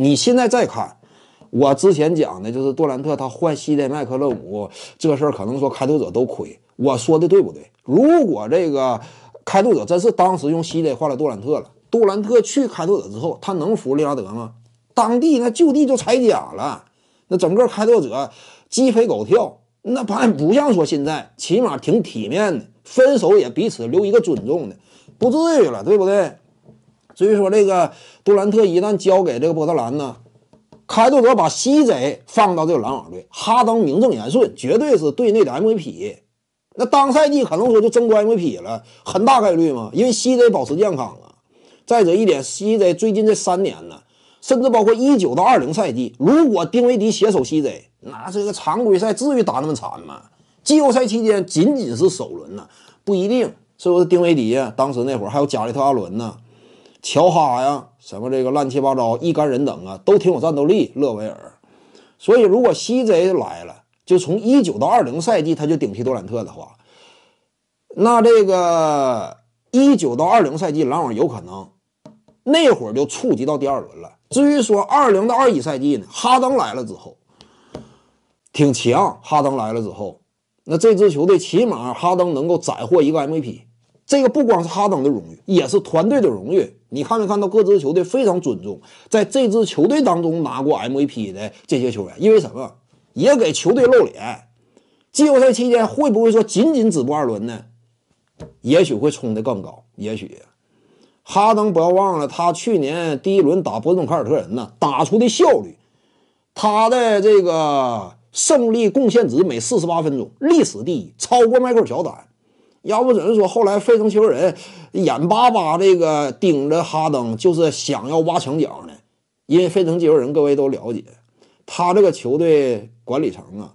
你现在再看，我之前讲的就是杜兰特他换西德麦克勒姆这事儿，可能说开拓者都亏。我说的对不对？如果这个开拓者真是当时用西德换了杜兰特了，杜兰特去开拓者之后，他能服利拉德吗？当地那就地就裁甲了，那整个开拓者鸡飞狗跳，那不不像说现在，起码挺体面的，分手也彼此留一个尊重的，不至于了，对不对？所以说，这个杜兰特一旦交给这个波特兰呢，开拓者把西 z 放到这个篮网队，哈登名正言顺，绝对是队内的 MVP。那当赛季可能说就争夺 MVP 了，很大概率嘛。因为西 z 保持健康啊。再者一点，西泽最近这三年呢，甚至包括一九到二零赛季，如果丁威迪携手西 z 那这个常规赛至于打那么惨吗？季后赛期间仅仅是首轮呢，不一定。是不是丁威迪当时那会儿还有加里特·阿伦呢。乔哈呀，什么这个乱七八糟一干人等啊，都挺有战斗力。勒维尔，所以如果西贼来了，就从一九到二零赛季他就顶替杜兰特的话，那这个一九到二零赛季篮网有可能那会儿就触及到第二轮了。至于说二零到二一赛季呢，哈登来了之后挺强，哈登来了之后，那这支球队起码哈登能够斩获一个 MVP。这个不光是哈登的荣誉，也是团队的荣誉。你看没看到各支球队非常尊重，在这支球队当中拿过 MVP 的这些球员？因为什么？也给球队露脸。季后赛期间会不会说仅仅止步二轮呢？也许会冲得更高。也许哈登不要忘了，他去年第一轮打波士顿凯尔特人呢，打出的效率，他的这个胜利贡献值每四十八分钟历史第一，超过迈克尔乔丹。要不只么说，后来费城球员人眼巴巴这个盯着哈登，就是想要挖墙脚呢。因为费城球六人各位都了解，他这个球队管理层啊，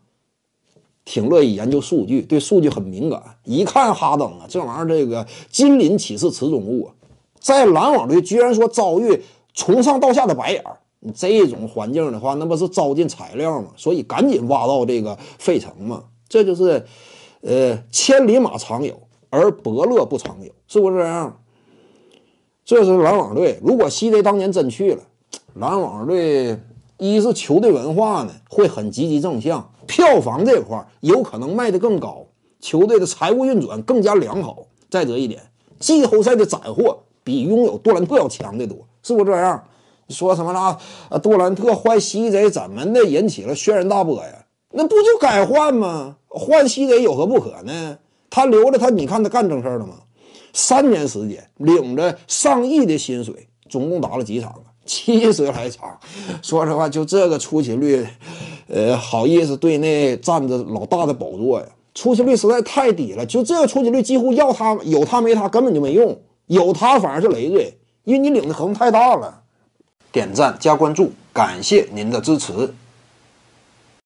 挺乐意研究数据，对数据很敏感。一看哈登啊，这玩意儿这个“金鳞岂是池中物”啊，在篮网队居然说遭遇从上到下的白眼，这种环境的话，那不是糟践材料吗？所以赶紧挖到这个费城嘛，这就是。呃，千里马常有，而伯乐不常有，是不是这样？这是篮网队。如果西泽当年真去了篮网队，一是球队文化呢会很积极正向，票房这块有可能卖得更高，球队的财务运转更加良好。再者一点，季后赛的斩获比拥有杜兰特要强得多，是不是这样？说什么了？啊，杜兰特换西泽怎么的，引起了轩然大波呀？那不就该换吗？换西德有何不可呢？他留着他，你看他干正事了吗？三年时间，领着上亿的薪水，总共打了几场啊？七十来场。说实话，就这个出勤率，呃，好意思对内占着老大的宝座呀？出勤率实在太低了。就这个出勤率，几乎要他有他没他根本就没用，有他反而是累赘，因为你领的合同太大了。点赞加关注，感谢您的支持。